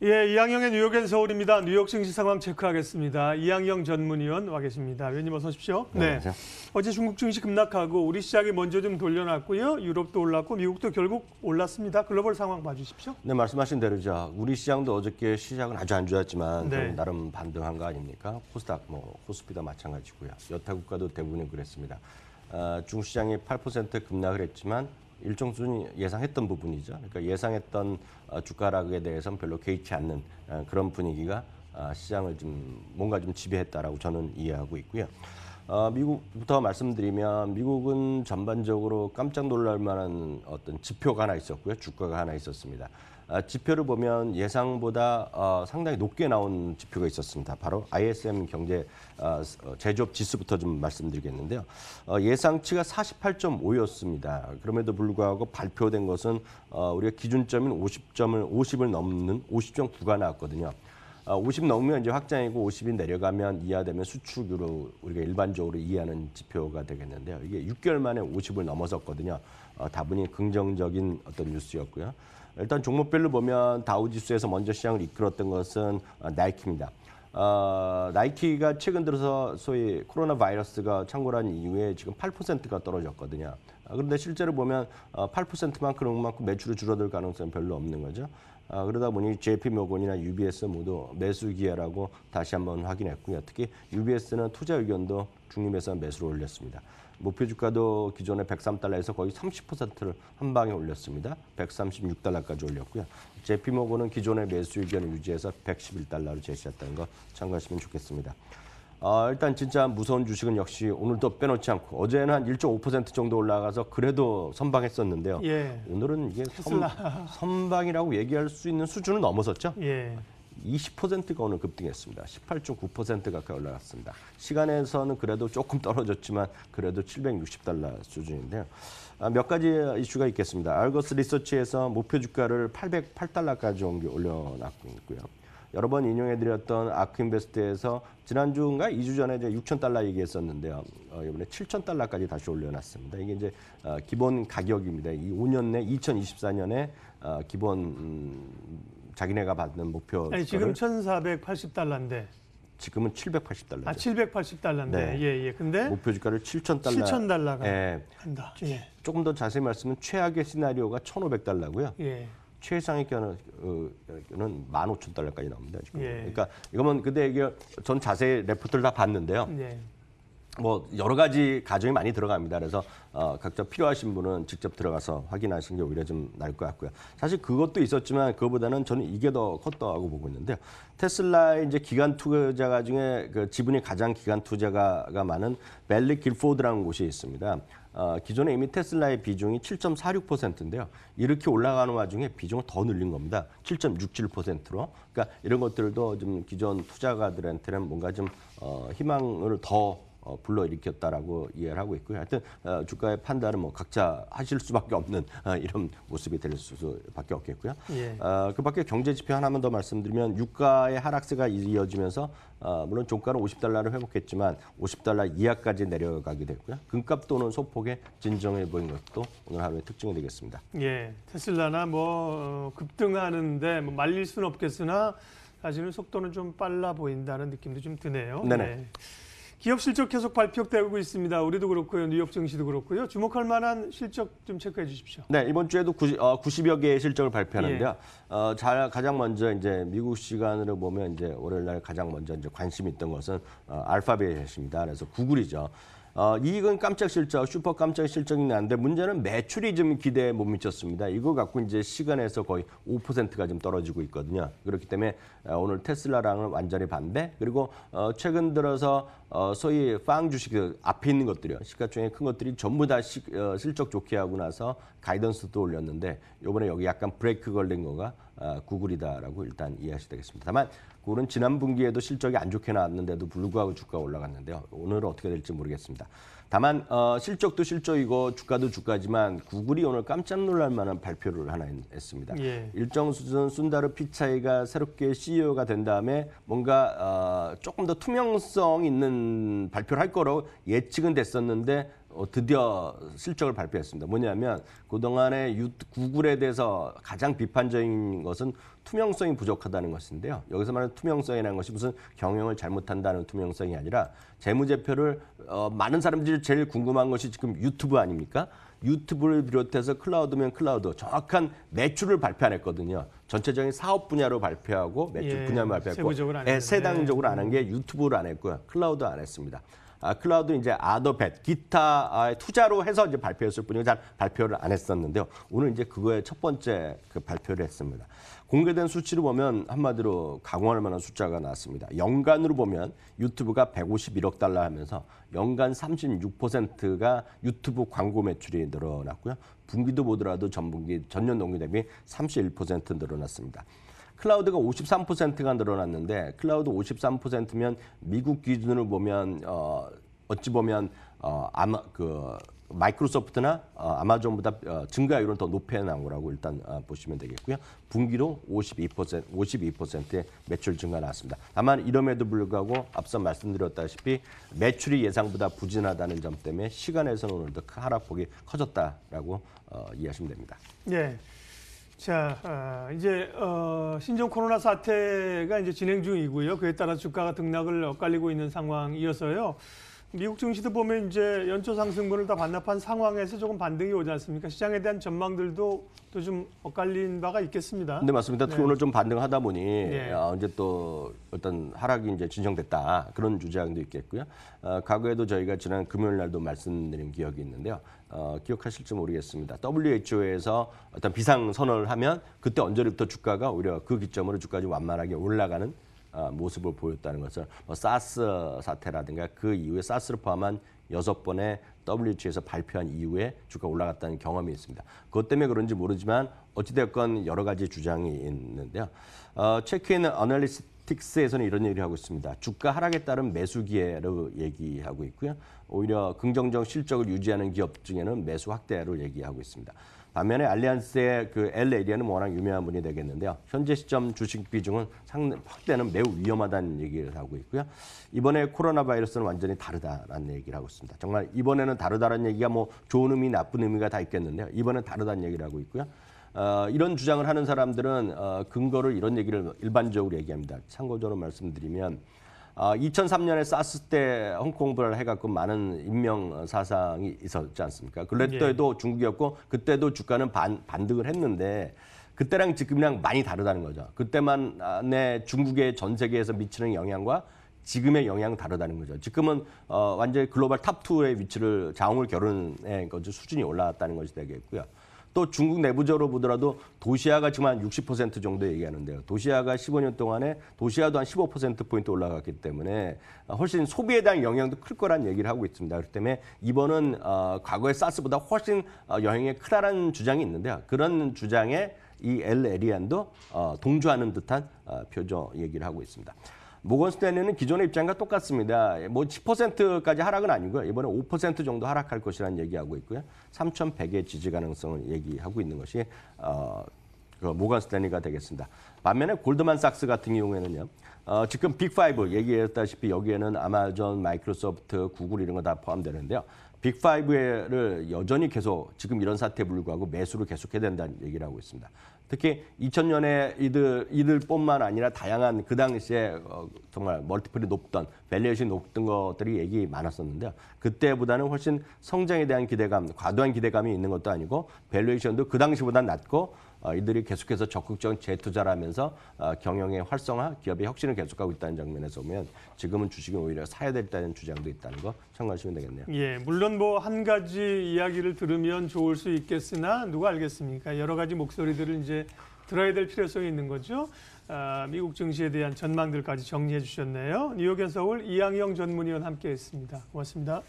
예, 이양영의 뉴욕 앤 서울입니다. 뉴욕 증시 상황 체크하겠습니다. 이양영 전문위원 와 계십니다. 위원님 어서 오십시오. 네. 네. 어제 중국 증시 급락하고 우리 시장이 먼저 좀 돌려놨고요. 유럽도 올랐고 미국도 결국 올랐습니다. 글로벌 상황 봐주십시오. 네, 말씀하신 대로죠. 우리 시장도 어저께 시작은 아주 안 좋았지만 네. 나름 반등한 거 아닙니까? 코스닥, 뭐 호스피다 마찬가지고요. 여타 국가도 대부분 그랬습니다. 아, 중시장이 8% 급락을 했지만 일정 수준 이 예상했던 부분이죠. 그러니까 예상했던 어, 주가락에 대해서는 별로 개의치 않는 어, 그런 분위기가 어, 시장을 좀 뭔가 좀 지배했다라고 저는 이해하고 있고요. 어, 미국부터 말씀드리면 미국은 전반적으로 깜짝 놀랄 만한 어떤 지표가 하나 있었고요. 주가가 하나 있었습니다. 아, 지표를 보면 예상보다 어, 상당히 높게 나온 지표가 있었습니다. 바로 ISM 경제 어, 어, 제조업 지수부터 좀 말씀드리겠는데요. 예상치가 48.5였습니다. 그럼에도 불구하고 발표된 것은 우리가 기준점인 50점을 50을 넘는 5 0구가 나왔거든요. 50 어, 넘으면 이제 확장이고 50이 내려가면 이하되면 수축으로 우리가 일반적으로 이해하는 지표가 되겠는데요. 이게 6개월 만에 50을 넘어섰거든요. 어, 다분히 긍정적인 어떤 뉴스였고요. 일단 종목별로 보면 다우지수에서 먼저 시장을 이끌었던 것은 어, 나이키입니다. 어, 나이키가 최근 들어서 소위 코로나 바이러스가 창궐한 이후에 지금 8%가 떨어졌거든요. 아, 그런데 실제로 보면 8%만큼 어, 그만큼 매출이 줄어들 가능성은 별로 없는 거죠. 아, 그러다 보니 JP모건이나 UBS 모두 매수 기회라고 다시 한번 확인했고요. 특히 UBS는 투자 의견도 중립에서 매수를 올렸습니다. 목표 주가도 기존에 103달러에서 거의 30%를 한 방에 올렸습니다. 136달러까지 올렸고요. JP모건은 기존의 매수 의견을 유지해서 111달러로 제시했다는 거 참고하시면 좋겠습니다. 어, 일단 진짜 무서운 주식은 역시 오늘도 빼놓지 않고 어제는 한 1.5% 정도 올라가서 그래도 선방했었는데요. 예. 오늘은 이게 선, 선, 방이라고 얘기할 수 있는 수준을 넘어섰죠. 예. 20%가 오늘 급등했습니다. 18.9% 가까이 올라갔습니다. 시간에서는 그래도 조금 떨어졌지만 그래도 760달러 수준인데요. 아, 몇 가지 이슈가 있겠습니다. 알거스 리서치에서 목표 주가를 808달러까지 올려놨고 있고요. 여러 번 인용해드렸던 아크인베스트에서 지난주인가 2주 전에 제 6천 달러 얘기했었는데요. 어, 이번에 7천 달러까지 다시 올려놨습니다. 이게 이제 어, 기본 가격입니다. 이 5년 내 2024년에 어, 기본 음, 자기네가 받는 목표. 아니, 지금 1,480달러인데. 지금은 780달러. 아, 780달러인데. 네. 예, 예. 근데 목표 주가를 7천달러7 0달러가 예. 한다. 예. 조금 더 자세히 말씀은 최악의 시나리오가 1,500달러고요. 예. 최상의 견은 어, 만 오천 달러까지 나옵니다. 지금. 예. 그러니까 이거면 근데 이게 전 자세히 레포트를 다 봤는데요. 예. 뭐 여러 가지 가정이 많이 들어갑니다. 그래서 어, 각자 필요하신 분은 직접 들어가서 확인하시는 게 오히려 좀 나을 것 같고요. 사실 그것도 있었지만 그거보다는 저는 이게 더 컸다고 보고 있는데요. 테슬라의 이제 기관 투자가 중에 그 지분이 가장 기관 투자가가 많은 벨리 길포드라는 곳이 있습니다. 어, 기존에 이미 테슬라의 비중이 7.46%인데요. 이렇게 올라가는 와중에 비중을 더 늘린 겁니다. 7.67%로. 그러니까 이런 것들도 좀 기존 투자가들한테는 뭔가 좀 어, 희망을 더 어, 불러일으켰다라고 이해를 하고 있고요. 하여튼 어, 주가의 판단은 뭐 각자 하실 수밖에 없는 어, 이런 모습이 될 수밖에 없겠고요. 예. 어, 그밖에 경제 지표 하나만 더 말씀드리면 유가의 하락세가 이어지면서 어, 물론 종가는 50달러를 회복했지만 50달러 이하까지 내려가게 됐고요. 금값 또는 소폭에 진정해 보인 것도 오늘 하루의 특징이 되겠습니다. 예, 테슬라나 뭐 어, 급등하는데 뭐 말릴 수는 없겠으나 사실은 속도는 좀 빨라 보인다는 느낌도 좀 드네요. 네네. 네. 기업 실적 계속 발표되고 있습니다. 우리도 그렇고요. 뉴욕 증시도 그렇고요. 주목할 만한 실적 좀 체크해 주십시오. 네, 이번 주에도 90, 어, 90여 개의 실적을 발표하는데요. 예. 어, 잘, 가장 먼저 이제 미국 시간으로 보면 이제 월요일 날 가장 먼저 이제 관심이 있던 것은 어, 알파벳입니다. 그래서 구글이죠. 어, 이익은 깜짝 실적, 슈퍼 깜짝 실적이 나는데 문제는 매출이 좀 기대에 못 미쳤습니다. 이거 갖고 이제 시간에서 거의 5%가 좀 떨어지고 있거든요. 그렇기 때문에 어, 오늘 테슬라랑은 완전히 반대. 그리고 어, 최근 들어서 어, 소위 빵 주식 그 앞에 있는 것들이요. 시가총액 큰 것들이 전부 다 시, 어, 실적 좋게 하고 나서 가이던스도 올렸는데 요번에 여기 약간 브레이크 걸린 거가 아, 구글이다라고 일단 이해하시야 되겠습니다. 다만 구글은 지난 분기에도 실적이 안 좋게 나왔는데도 불구하고 주가가 올라갔는데요. 오늘은 어떻게 될지 모르겠습니다. 다만 어, 실적도 실적이고 주가도 주가지만 구글이 오늘 깜짝 놀랄 만한 발표를 하나 했습니다. 예. 일정 수준 순다르 피차이가 새롭게 CEO가 된 다음에 뭔가 어, 조금 더 투명성 있는 발표를 할 거로 예측은 됐었는데 어, 드디어 실적을 발표했습니다. 뭐냐면 그동안에 구글에 대해서 가장 비판적인 것은 투명성이 부족하다는 것인데요. 여기서 말하는 투명성이라는 것이 무슨 경영을 잘못한다는 투명성이 아니라 재무제표를 어, 많은 사람들이 제일 궁금한 것이 지금 유튜브 아닙니까? 유튜브를 비롯해서 클라우드면 클라우드 정확한 매출을 발표 안 했거든요. 전체적인 사업 분야로 발표하고 매출 예, 분야만 발표했고 세부적으로 안 예, 세당적으로 안 한 게 유튜브를 안 했고요. 클라우드 안 했습니다. 아, 클라우드 이제 아더벳 기타 투자로 해서 이제 발표했을 뿐이고 잘 발표를 안 했었는데요. 오늘 이제 그거의 첫 번째 그 발표를 했습니다. 공개된 수치를 보면 한마디로 강호할 만한 숫자가 나왔습니다. 연간으로 보면 유튜브가 151억 달러 하면서 연간 36%가 유튜브 광고 매출이 늘어났고요. 분기도 보더라도 전분기 전년 동기 대비 31% 늘어났습니다. 클라우드가 53%가 늘어났는데 클라우드 53%면 미국 기준으로 보면 어, 어찌 보면 어, 아마 그 마이크로소프트나 어, 아마존보다 어, 증가율은 더 높게 나온 거라고 일단 어, 보시면 되겠고요. 분기로 52% 52%의 매출 증가 나왔습니다. 다만 이름에도 불구하고 앞서 말씀드렸다시피 매출이 예상보다 부진하다는 점 때문에 시간에서는 오늘도 하락폭이 커졌다라고 어, 이해하시면 됩니다. 네. 예. 자, 아, 이제 어, 신종 코로나 사태가 이제 진행 중이고요. 그에 따라 주가가 등락을 엇갈리고 있는 상황이어서요. 미국 증시도 보면 이제 연초 상승분을 다 반납한 상황에서 조금 반등이 오지 않습니까? 시장에 대한 전망들도 또 좀 엇갈린 바가 있겠습니다. 네 맞습니다. 네. 오늘 좀 반등하다 보니 네. 아, 이제 또 어떤 하락이 이제 진정됐다 그런 주장도 있겠고요. 아, 과거에도 저희가 지난 금요일 날도 말씀드린 기억이 있는데요. 어, 기억하실지 모르겠습니다. WHO에서 어떤 비상 선언을 하면 그때 언제부터 주가가 오히려 그 기점으로 주가가 완만하게 올라가는 어, 모습을 보였다는 것을 뭐 사스 사태라든가 그 이후에 사스를 포함한 여섯 번의 WH에서 발표한 이후에 주가 올라갔다는 경험이 있습니다. 그것 때문에 그런지 모르지만 어찌됐건 여러 가지 주장이 있는데요. 어, 체크인 어널리틱스에서는 이런 얘기를 하고 있습니다. 주가 하락에 따른 매수 기회로 얘기하고 있고요. 오히려 긍정적 실적을 유지하는 기업 중에는 매수 확대로 얘기하고 있습니다. 반면에 알리안스의 그 엘에리아는 뭐 워낙 유명한 분이 되겠는데요. 현재 시점 주식 비중은 상 확대는 매우 위험하다는 얘기를 하고 있고요. 이번에 코로나 바이러스는 완전히 다르다라는 얘기를 하고 있습니다. 정말 이번에는 다르다는 라 얘기가 뭐 좋은 의미, 나쁜 의미가 다 있겠는데요. 이번엔 다르다는 얘기를 하고 있고요. 어, 이런 주장을 하는 사람들은 어, 근거를 이런 얘기를 일반적으로 얘기합니다. 참고적으로 말씀드리면 어, 2003년에 사스 때 홍콩불을 해갖고 많은 인명 사상이 있었지 않습니까? 그때도 예. 중국이었고 그때도 주가는 반, 반등을 했는데 그때랑 지금이랑 많이 다르다는 거죠. 그때만의 중국의 전 세계에서 미치는 영향과 지금의 영향은 다르다는 거죠. 지금은 어, 완전히 글로벌 탑2의 위치를 자웅을 겨룬 거죠. 수준이 올라왔다는 것이 되겠고요. 또 중국 내부적으로 보더라도 도시아가 지금 한 60% 정도 얘기하는데요. 도시아가 15년 동안에 도시아도한 15%포인트 올라갔기 때문에 아, 훨씬 소비에 대한 영향도 클 거란 얘기를 하고 있습니다. 그렇기 때문에 이번은 어, 아, 과거의 사스보다 훨씬 어, 영향이 크다는 주장이 있는데요. 그런 주장에 이 엘에리안도 어, 동조하는 듯한 어, 표정 얘기를 하고 있습니다. 모건스탠리는 기존의 입장과 똑같습니다. 뭐 10%까지 하락은 아니고요. 이번에 5% 정도 하락할 것이라는 얘기하고 있고요. 3,100의 지지 가능성을 얘기하고 있는 것이 어, 그 모건스탠리가 되겠습니다. 반면에 골드만삭스 같은 경우에는요. 어, 지금 빅5 얘기했다시피 여기에는 아마존, 마이크로소프트, 구글 이런 거 다 포함되는데요. 빅5를 여전히 계속 지금 이런 사태에 불구하고 매수를 계속해야 된다는 얘기를 하고 있습니다. 특히 2000년에 이들 이들뿐만 아니라 다양한 그 당시에 어, 정말 멀티플이 높던 밸류에이션이 높던 것들이 얘기 많았었는데 요 그때보다는 훨씬 성장에 대한 기대감, 과도한 기대감이 있는 것도 아니고 밸류에이션도 그 당시보다 낮고 어, 이들이 계속해서 적극적인 재투자를하면서 어, 경영의 활성화, 기업의 혁신을 계속하고 있다는 장면에서 보면 지금은 주식은 오히려 사야 된다는 주장도 있다는 거 참고하시면 되겠네요. 예, 물론 뭐 한 가지 이야기를 들으면 좋을 수 있겠으나 누가 알겠습니까? 여러 가지 목소리들을 이제 들어야 될 필요성이 있는 거죠. 아, 미국 증시에 대한 전망들까지 정리해 주셨네요. 뉴욕에서 올 이양영 전문위원 함께했습니다. 고맙습니다.